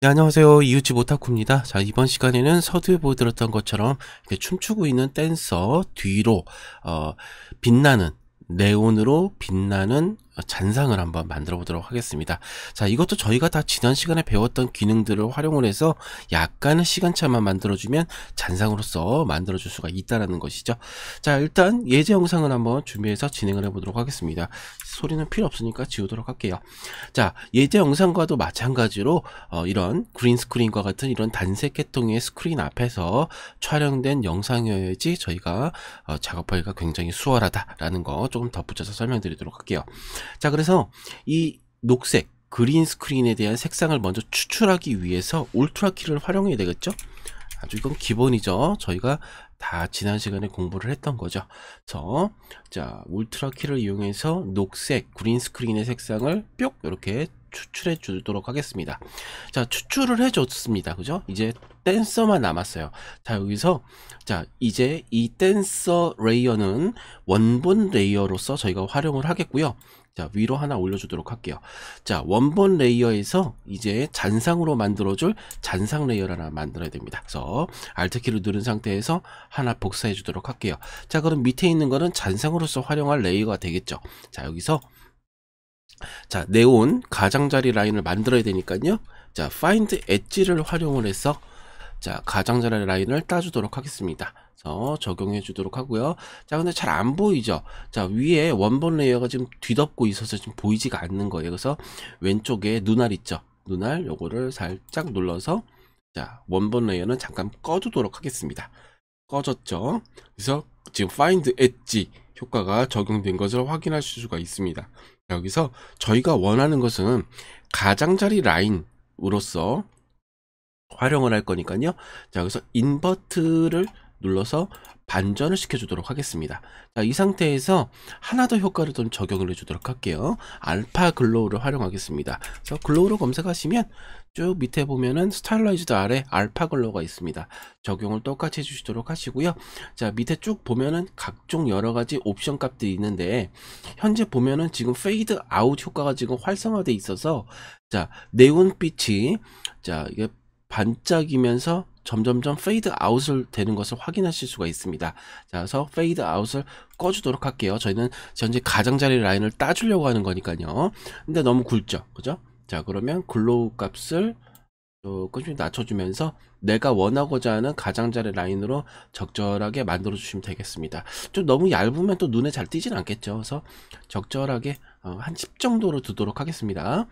네, 안녕하세요. 이웃집 오타쿠입니다. 자, 이번 시간에는 서두에 보여드렸던 것처럼 춤추고 있는 댄서 뒤로 어, 빛나는 네온으로 빛나는 잔상을 한번 만들어 보도록 하겠습니다. 자, 이것도 저희가 다 지난 시간에 배웠던 기능들을 활용을 해서 약간의 시간차만 만들어주면 잔상으로서 만들어줄 수가 있다라는 것이죠. 자, 일단 예제 영상을 한번 준비해서 진행을 해보도록 하겠습니다. 소리는 필요 없으니까 지우도록 할게요. 자, 예제 영상과도 마찬가지로 어, 이런 그린 스크린과 같은 이런 단색 계통의 스크린 앞에서 촬영된 영상이어야지 저희가 어, 작업하기가 굉장히 수월하다라는 거 조금 덧붙여서 설명드리도록 할게요. 자, 그래서 이 녹색, 그린 스크린에 대한 색상을 먼저 추출하기 위해서 울트라 키를 활용해야 되겠죠? 아주 이건 기본이죠. 저희가 다 지난 시간에 공부를 했던 거죠. 그래서 자, 울트라 키를 이용해서 녹색, 그린 스크린의 색상을 뿅 이렇게 추출해 주도록 하겠습니다. 자, 추출을 해 줬습니다. 그죠? 이제 댄서만 남았어요. 자, 여기서 자, 이제 이 댄서 레이어는 원본 레이어로서 저희가 활용을 하겠고요. 자 위로 하나 올려주도록 할게요 자 원본 레이어에서 이제 잔상으로 만들어줄 잔상 레이어를 하나 만들어야 됩니다 그래서 Alt키를 누른 상태에서 하나 복사해 주도록 할게요 자 그럼 밑에 있는 거는 잔상으로서 활용할 레이어가 되겠죠 자 여기서 자 네온 가장자리 라인을 만들어야 되니까요 자 find 엣지를 활용을 해서 자 가장자리 라인을 따주도록 하겠습니다 그래서 적용해 주도록 하고요 자 근데 잘 안 보이죠 자 위에 원본 레이어가 지금 뒤덮고 있어서 지금 보이지가 않는 거예요 그래서 왼쪽에 눈알 있죠 눈알 요거를 살짝 눌러서 자 원본 레이어는 잠깐 꺼두도록 하겠습니다 꺼졌죠 그래서 지금 find edge 효과가 적용된 것을 확인할 수가 있습니다 여기서 저희가 원하는 것은 가장자리 라인으로서 활용을 할 거니까요 자여기서 인버트를 눌러서 반전을 시켜주도록 하겠습니다. 자, 이 상태에서 하나 더 효과를 좀 적용을 해주도록 할게요. 알파 글로우를 활용하겠습니다. 그래서 글로우를 검색하시면 쭉 밑에 보면은 스타일라이즈드 아래 알파 글로우가 있습니다. 적용을 똑같이 해주시도록 하시고요. 자, 밑에 쭉 보면은 각종 여러 가지 옵션 값들이 있는데 현재 보면은 지금 페이드 아웃 효과가 지금 활성화돼 있어서 자, 네온빛이 자, 이게 반짝이면서 점점점 페이드 아웃을 되는 것을 확인하실 수가 있습니다. 자, 그래서 페이드 아웃을 꺼주도록 할게요. 저희는 현재 가장자리 라인을 따주려고 하는 거니까요. 근데 너무 굵죠, 그죠? 자, 그러면 글로우 값을 조금 씩 낮춰주면서 내가 원하고자 하는 가장자리 라인으로 적절하게 만들어 주시면 되겠습니다 좀 너무 얇으면 또 눈에 잘 띄진 않겠죠 그래서 적절하게 어, 한10 정도로 두도록 하겠습니다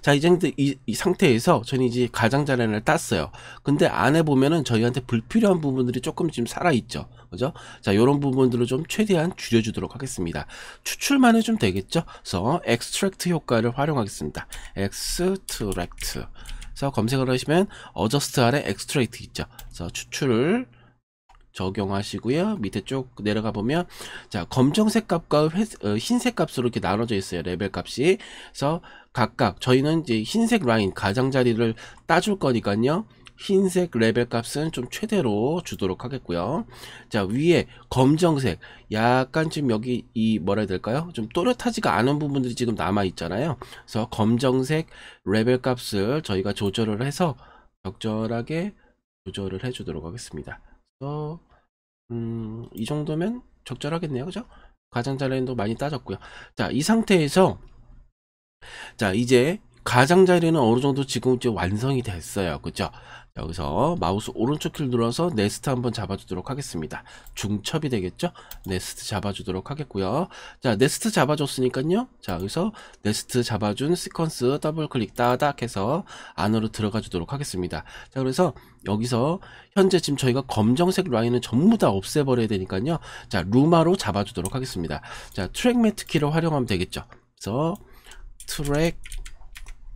자 이제 이, 이 상태에서 저는 이제 가장자리를 땄어요 근데 안에 보면은 저희한테 불필요한 부분들이 조금 지금 살아있죠 그죠 자 요런 부분들을 좀 최대한 줄여주도록 하겠습니다 추출만 해주면 되겠죠 그래서 엑스트랙트 효과를 활용하겠습니다 엑스트랙트 그래서 검색을 하시면 어저스트 아래 엑스트랙트 있죠 그래서 추출을 적용하시고요. 밑에 쭉 내려가 보면 자 검정색 값과 회, 어, 흰색 값으로 이렇게 나눠져 있어요. 레벨 값이. 그래서 각각 저희는 이제 흰색 라인 가장자리를 따 줄 거니까요. 흰색 레벨 값은 좀 최대로 주도록 하겠고요. 자 위에 검정색 약간 지금 여기 이 뭐라 해야 될까요? 좀 또렷하지가 않은 부분들이 지금 남아 있잖아요. 그래서 검정색 레벨 값을 저희가 조절을 해서 적절하게 조절을 해주도록 하겠습니다. 그래서 음, 이 정도면 적절하겠네요. 그죠? 가장자리도 많이 따졌고요. 자, 이 상태에서 자, 이제 가장자리는 어느 정도 지금 이제 완성이 됐어요. 그죠? 여기서 마우스 오른쪽 키를 눌러서 네스트 한번 잡아주도록 하겠습니다. 중첩이 되겠죠? 네스트 잡아주도록 하겠고요. 자, 네스트 잡아줬으니까요. 자, 여기서 네스트 잡아준 시퀀스 더블 클릭 따닥 해서 안으로 들어가 주도록 하겠습니다. 자, 그래서 여기서 현재 지금 저희가 검정색 라인을 전부 다 없애버려야 되니까요. 자, 루마로 잡아주도록 하겠습니다. 자, 트랙 매트 키를 활용하면 되겠죠. 그래서 트랙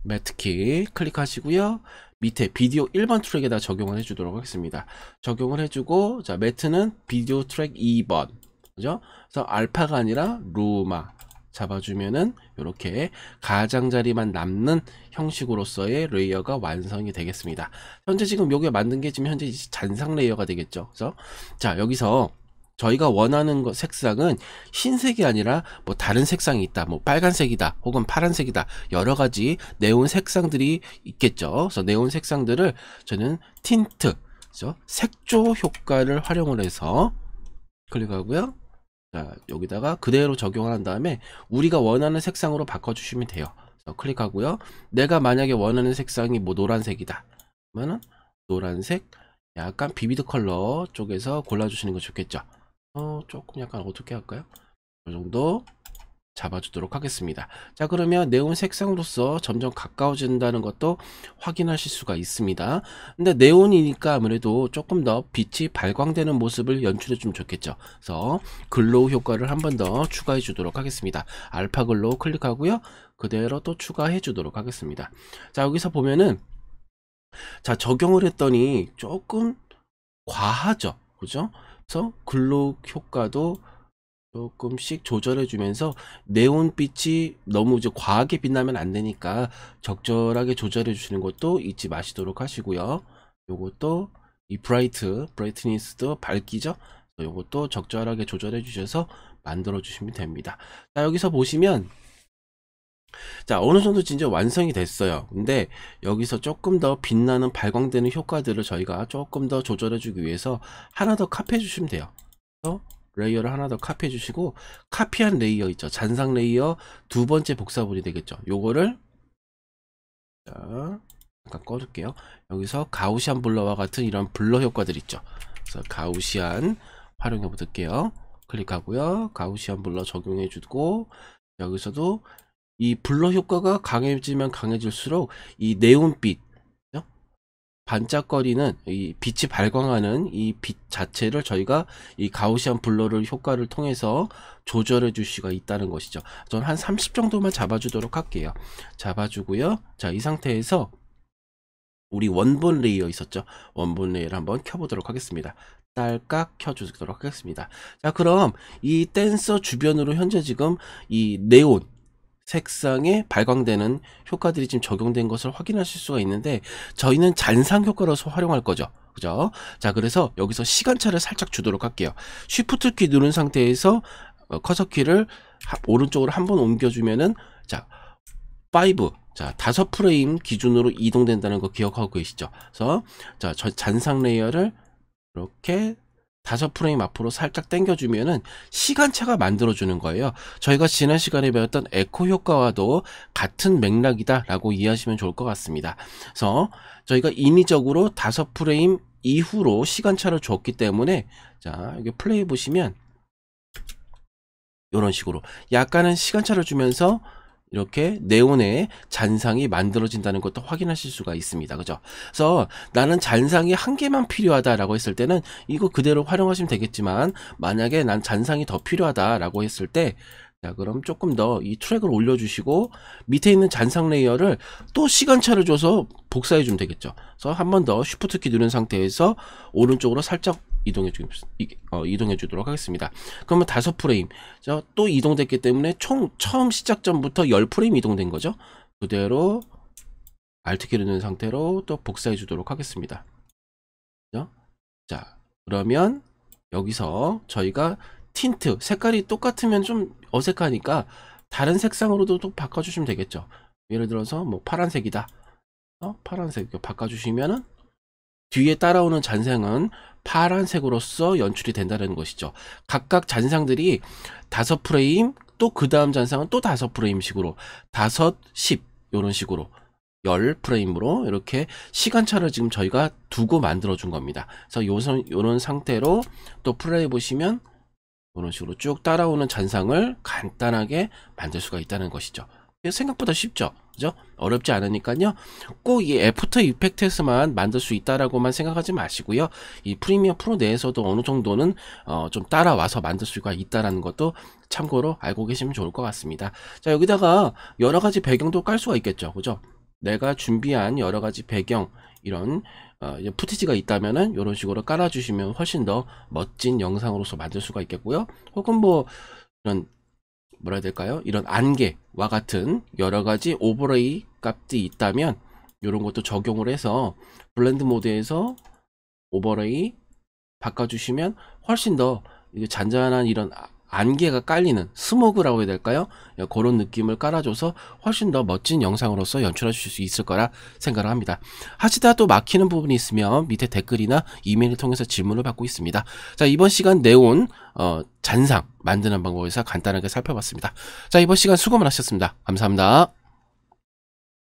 매트키 클릭하시고요. 밑에 비디오 1번 트랙에다 적용을 해주도록 하겠습니다. 적용을 해주고 자 매트는 비디오 트랙 2번 그죠? 그래서 알파가 아니라 로마 잡아주면은 이렇게 가장자리만 남는 형식으로서의 레이어가 완성이 되겠습니다. 현재 지금 여기에 만든 게 지금 현재 잔상 레이어가 되겠죠. 그래서 자 여기서 저희가 원하는 색상은 흰색이 아니라 뭐 다른 색상이 있다. 뭐 빨간색이다. 혹은 파란색이다. 여러 가지 네온 색상들이 있겠죠. 그래서 네온 색상들을 저는 틴트, 그죠? 색조 효과를 활용을 해서 클릭하고요. 자, 여기다가 그대로 적용한 다음에 우리가 원하는 색상으로 바꿔주시면 돼요. 클릭하고요. 내가 만약에 원하는 색상이 뭐 노란색이다. 그러면은 노란색 약간 비비드 컬러 쪽에서 골라주시는 거 좋겠죠. 어, 조금 약간 어떻게 할까요? 이 정도 잡아주도록 하겠습니다. 자 그러면 네온 색상으로서 점점 가까워진다는 것도 확인하실 수가 있습니다. 근데 네온이니까 아무래도 조금 더 빛이 발광되는 모습을 연출해 주면 좋겠죠. 그래서 글로우 효과를 한 번 더 추가해 주도록 하겠습니다. 알파 글로우 클릭하고요. 그대로 또 추가해 주도록 하겠습니다. 자 여기서 보면은 자 적용을 했더니 조금 과하죠. 그죠? 그래서 글록 효과도 조금씩 조절해 주면서 네온빛이 너무 이제 과하게 빛나면 안 되니까 적절하게 조절해 주시는 것도 잊지 마시도록 하시고요 요것도 이 브라이트 브라이트니스도 밝기죠 요것도 적절하게 조절해 주셔서 만들어 주시면 됩니다 자 여기서 보시면 자 어느 정도 진짜 완성이 됐어요 근데 여기서 조금 더 빛나는 발광되는 효과들을 저희가 조금 더 조절해 주기 위해서 하나 더 카피해 주시면 돼요 어? 레이어를 하나 더 카피해 주시고 카피한 레이어 있죠 잔상 레이어 두 번째 복사본이 되겠죠 요거를 자 잠깐 꺼둘게요 여기서 가우시안 블러와 같은 이런 블러 효과들 있죠 그래서 가우시안 활용해 볼게요 클릭하고요 가우시안 블러 적용해 주고 여기서도 이 블러 효과가 강해지면 강해질수록 이 네온빛 어? 반짝거리는 이 빛이 발광하는 이 빛 자체를 저희가 이 가우시안 블러를 효과를 통해서 조절해 줄 수가 있다는 것이죠. 저는 한 30 정도만 잡아주도록 할게요. 잡아주고요. 자, 이 상태에서 우리 원본 레이어 있었죠. 원본 레이어를 한번 켜보도록 하겠습니다. 딸깍 켜주도록 하겠습니다. 자, 그럼 이 댄서 주변으로 현재 지금 이 네온, 색상에 발광되는 효과들이 지금 적용된 것을 확인하실 수가 있는데 저희는 잔상 효과로서 활용할 거죠. 그죠? 자, 그래서 여기서 시간차를 살짝 주도록 할게요. 쉬프트 키 누른 상태에서 어, 커서 키를 오른쪽으로 한번 옮겨주면은 자, 5. 자, 다섯 프레임 기준으로 이동된다는 거 기억하고 계시죠? 그래서 자, 잔상 레이어를 이렇게 다섯 프레임 앞으로 살짝 당겨주면은 시간차가 만들어주는 거예요. 저희가 지난 시간에 배웠던 에코 효과와도 같은 맥락이다라고 이해하시면 좋을 것 같습니다. 그래서 저희가 인위적으로 다섯 프레임 이후로 시간차를 줬기 때문에 자 여기 플레이 보시면 이런 식으로 약간은 시간차를 주면서 이렇게 네온의 잔상이 만들어진다는 것도 확인하실 수가 있습니다. 그죠? 그래서 나는 잔상이 한 개만 필요하다라고 했을 때는 이거 그대로 활용하시면 되겠지만 만약에 난 잔상이 더 필요하다라고 했을 때 자, 그럼 조금 더 이 트랙을 올려주시고 밑에 있는 잔상 레이어를 또 시간차를 줘서 복사해 주면 되겠죠. 그래서 한 번더 쉬프트 키 누른 상태에서 오른쪽으로 살짝 이동해 주, 어, 이동해 주도록 하겠습니다. 그러면 다섯 프레임. 또 이동됐기 때문에 총 처음 시작점부터 열 프레임 이동된 거죠. 그대로 Alt키 넣은 상태로 또 복사해 주도록 하겠습니다. 그죠? 자, 그러면 여기서 저희가 틴트, 색깔이 똑같으면 좀 어색하니까 다른 색상으로도 또 바꿔주시면 되겠죠. 예를 들어서 뭐 파란색이다. 어? 파란색 바꿔주시면은 뒤에 따라오는 잔상은 파란색으로서 연출이 된다는 것이죠. 각각 잔상들이 다섯 프레임, 또 그 다음 잔상은 또 다섯 프레임식으로 다섯, 십 이런 식으로 열 프레임으로 이렇게 시간차를 지금 저희가 두고 만들어 준 겁니다. 그래서 요선, 요런 상태로 또 플레이 보시면 이런 식으로 쭉 따라오는 잔상을 간단하게 만들 수가 있다는 것이죠. 생각보다 쉽죠. 그죠? 어렵지 않으니까요. 꼭 이 애프터 이펙트에서만 만들 수 있다라고만 생각하지 마시고요. 이 프리미어 프로 내에서도 어느 정도는 어좀 따라와서 만들 수가 있다라는 것도 참고로 알고 계시면 좋을 것 같습니다. 자, 여기다가 여러 가지 배경도 깔 수가 있겠죠. 그죠? 내가 준비한 여러 가지 배경 이런 어, 푸티지가 있다면은 이런 식으로 깔아주시면 훨씬 더 멋진 영상으로서 만들 수가 있겠고요. 혹은 뭐 이런 뭐라 해야 될까요? 이런 안개와 같은 여러 가지 오버레이 값이 있다면 이런 것도 적용을 해서 블렌드 모드에서 오버레이 바꿔주시면 훨씬 더 잔잔한 이런 아, 안개가 깔리는 스모그라고 해야 될까요? 예, 그런 느낌을 깔아줘서 훨씬 더 멋진 영상으로서 연출하실 수 있을 거라 생각을 합니다. 하시다 또 막히는 부분이 있으면 밑에 댓글이나 이메일을 통해서 질문을 받고 있습니다. 자 이번 시간 내온 어, 잔상 만드는 방법에서 간단하게 살펴봤습니다. 자 이번 시간 수고 많으셨습니다. 감사합니다.